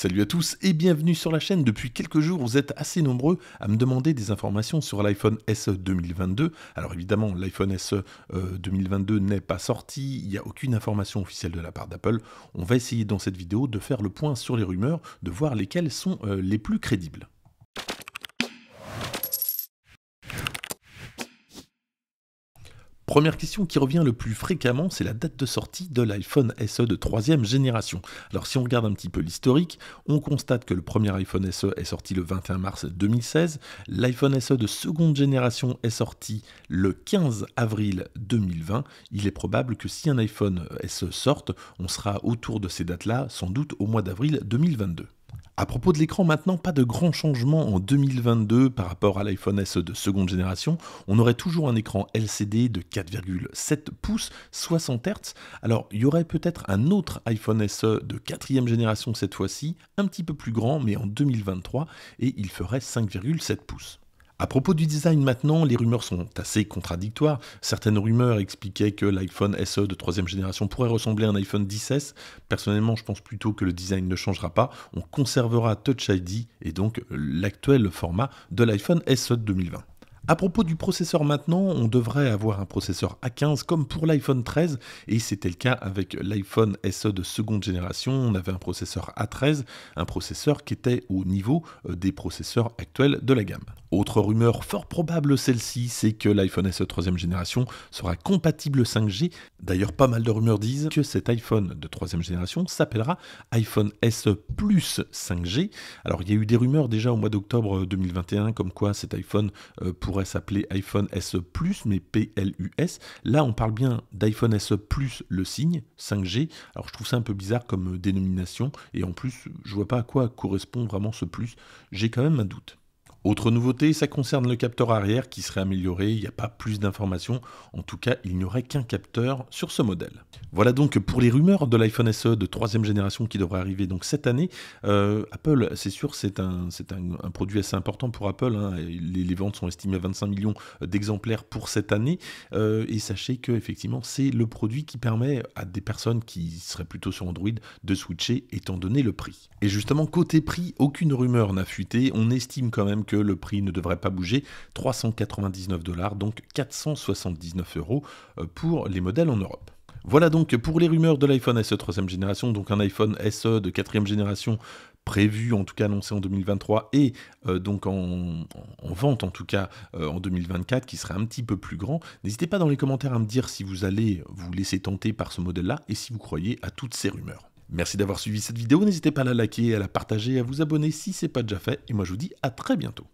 Salut à tous et bienvenue sur la chaîne. Depuis quelques jours, vous êtes assez nombreux à me demander des informations sur l'iPhone S 2022. Alors évidemment, l'iPhone S 2022 euh, n'est pas sorti, il n'y a aucune information officielle de la part d'Apple. On va essayer dans cette vidéo de faire le point sur les rumeurs, de voir lesquelles sont euh, les plus crédibles. Première question qui revient le plus fréquemment, c'est la date de sortie de l'iPhone SE de troisième génération. Alors si on regarde un petit peu l'historique, on constate que le premier iPhone SE est sorti le 21 mars 2016, l'iPhone SE de seconde génération est sorti le 15 avril 2020. Il est probable que si un iPhone SE sorte, on sera autour de ces dates-là, sans doute au mois d'avril 2022. À propos de l'écran, maintenant, pas de grand changement en 2022 par rapport à l'iPhone SE de seconde génération. On aurait toujours un écran LCD de 4,7 pouces, 60 Hz. Alors, il y aurait peut-être un autre iPhone SE de quatrième génération cette fois-ci, un petit peu plus grand, mais en 2023, et il ferait 5,7 pouces. À propos du design maintenant, les rumeurs sont assez contradictoires. Certaines rumeurs expliquaient que l'iPhone SE de troisième génération pourrait ressembler à un iPhone XS. Personnellement, je pense plutôt que le design ne changera pas. On conservera Touch ID et donc euh, l'actuel format de l'iPhone SE 2020. À propos du processeur maintenant, on devrait avoir un processeur A15 comme pour l'iPhone 13 et c'était le cas avec l'iPhone SE de seconde génération, on avait un processeur A13, un processeur qui était au niveau euh, des processeurs actuels de la gamme. Autre rumeur fort probable celle-ci, c'est que l'iPhone SE troisième génération sera compatible 5G. D'ailleurs, pas mal de rumeurs disent que cet iPhone de troisième génération s'appellera iPhone SE plus 5G. Alors, il y a eu des rumeurs déjà au mois d'octobre 2021 euh, comme quoi cet iPhone euh, pourrait s'appeler iPhone SE Plus, mais PLUS. Là, on parle bien d'iPhone SE Plus, le signe 5G. Alors, je trouve ça un peu bizarre comme euh, dénomination, et en plus, je vois pas à quoi correspond vraiment ce plus. J'ai quand même un doute. Autre nouveauté, ça concerne le capteur arrière qui serait amélioré, il n'y a pas plus d'informations, en tout cas il n'y aurait qu'un capteur sur ce modèle. Voilà donc pour les rumeurs de l'iPhone SE de troisième génération qui devrait arriver donc cette année. Euh, Apple, c'est sûr, c'est un, produit assez important pour Apple, hein. les, ventes sont estimées à 25 millions d'exemplaires pour cette année, euh, et sachez que effectivement c'est le produit qui permet à des personnes qui seraient plutôt sur Android de switcher étant donné le prix. Et justement côté prix, aucune rumeur n'a fuité, on estime quand même que le prix ne devrait pas bouger, 399 dollars, donc 479 euros euh, pour les modèles en Europe. Voilà donc pour les rumeurs de l'iPhone SE 3 génération, donc un iPhone SE de 4 génération prévu, en tout cas annoncé en 2023, et euh, donc en, vente en tout cas euh, en 2024, qui serait un petit peu plus grand. N'hésitez pas dans les commentaires à me dire si vous allez vous laisser tenter par ce modèle-là et si vous croyez à toutes ces rumeurs. Merci d'avoir suivi cette vidéo, n'hésitez pas à la liker, à la partager, à vous abonner si ce n'est pas déjà fait, et moi je vous dis à très bientôt.